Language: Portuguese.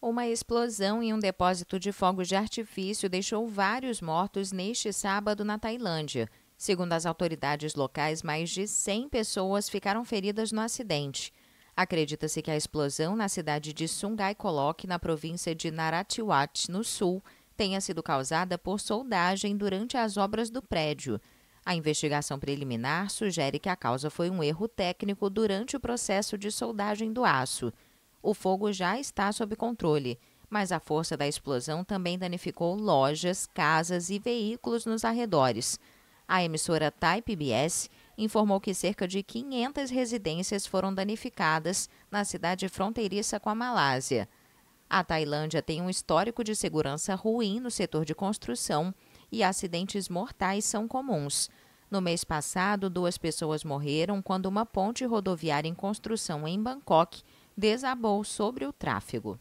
Uma explosão em um depósito de fogos de artifício deixou vários mortos neste sábado na Tailândia. Segundo as autoridades locais, mais de 100 pessoas ficaram feridas no acidente. Acredita-se que a explosão na cidade de Sungai Coloque, na província de Narathiwat, no sul, tenha sido causada por soldagem durante as obras do prédio. A investigação preliminar sugere que a causa foi um erro técnico durante o processo de soldagem do aço. O fogo já está sob controle, mas a força da explosão também danificou lojas, casas e veículos nos arredores. A emissora Thai PBS informou que cerca de 500 residências foram danificadas na cidade fronteiriça com a Malásia. A Tailândia tem um histórico de segurança ruim no setor de construção e acidentes mortais são comuns. No mês passado, duas pessoas morreram quando uma ponte rodoviária em construção em Bangkok desabou sobre o tráfego.